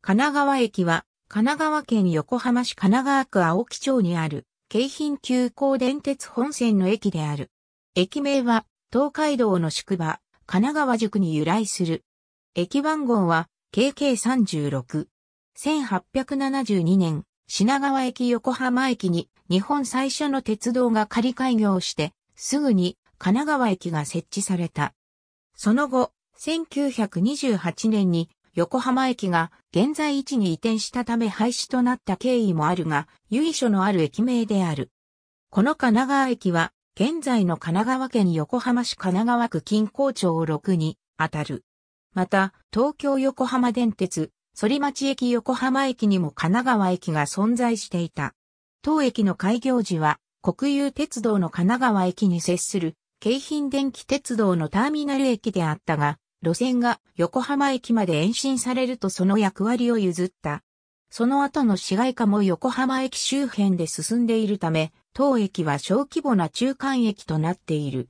神奈川駅は、神奈川県横浜市神奈川区青木町にある、京浜急行電鉄本線の駅である。駅名は、東海道の宿場、神奈川宿に由来する。駅番号は、KK36。1872年、品川駅横浜駅に、日本最初の鉄道が仮開業して、すぐに、神奈川駅が設置された。その後、1928年に横浜駅が現在位置に移転したため廃止となった経緯もあるが、由緒のある駅名である。この神奈川駅は、現在の神奈川県横浜市神奈川区近郊町6にあたる。また、東京横浜電鉄、反町駅横浜駅にも神奈川駅が存在していた。当駅の開業時は、国有鉄道の神奈川駅に接する、京浜電気鉄道のターミナル駅であったが、路線が横浜駅まで延伸されるとその役割を譲った。その後の市街化も横浜駅周辺で進んでいるため、当駅は小規模な中間駅となっている。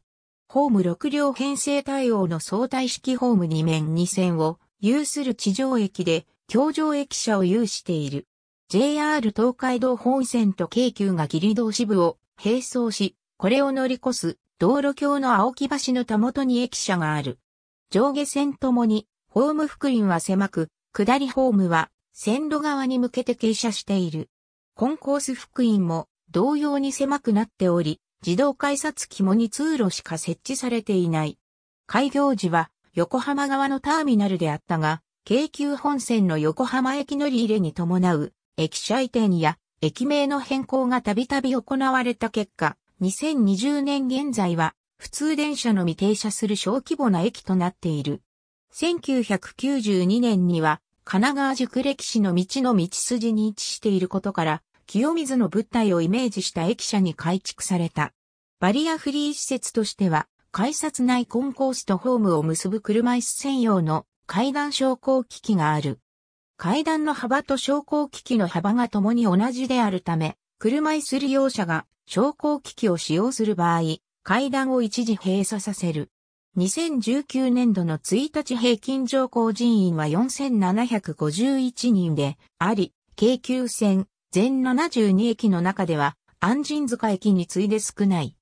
ホーム6両編成対応の相対式ホーム2面2線を有する地上駅で、京上駅舎を有している。JR 東海道本線と京急が義理道支部を並走し、これを乗り越す道路橋の青木橋のたもとに駅舎がある。上下線ともに、ホーム福林は狭く、下りホームは線路側に向けて傾斜している。コンコース福音も同様に狭くなっており、自動改札機も通路しか設置されていない。開業時は横浜側のターミナルであったが、京急本線の横浜駅乗り入れに伴う駅舎移転や駅名の変更がたびたび行われた結果、2020年現在は普通電車のみ停車する小規模な駅となっている。1992年には、神奈川塾歴史の道の道筋に位置していることから、清水の物体をイメージした駅舎に改築された。バリアフリー施設としては、改札内コンコースとホームを結ぶ車椅子専用の階段昇降機器がある。階段の幅と昇降機器の幅が共に同じであるため、車椅子利用者が昇降機器を使用する場合、階段を一時閉鎖させる。2019年度の1日平均乗降人員は4751人であり、京急線全72駅の中では安心塚駅に次いで少ない。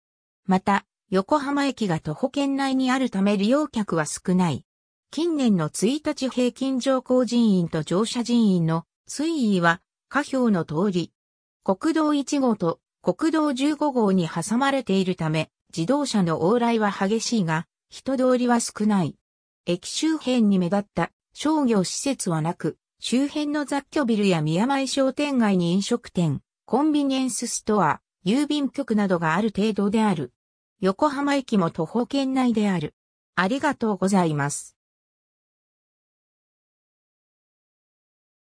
また、横浜駅が徒歩圏内にあるため利用客は少ない。近年の1日平均乗降人員と乗車人員の推移は下表の通り、国道1号と国道15号に挟まれているため、自動車の往来は激しいが、人通りは少ない。駅周辺に目立った商業施設はなく、周辺の雑居ビルや宮前商店街に飲食店、コンビニエンスストア、郵便局などがある程度である。横浜駅も徒歩圏内である。ありがとうございます。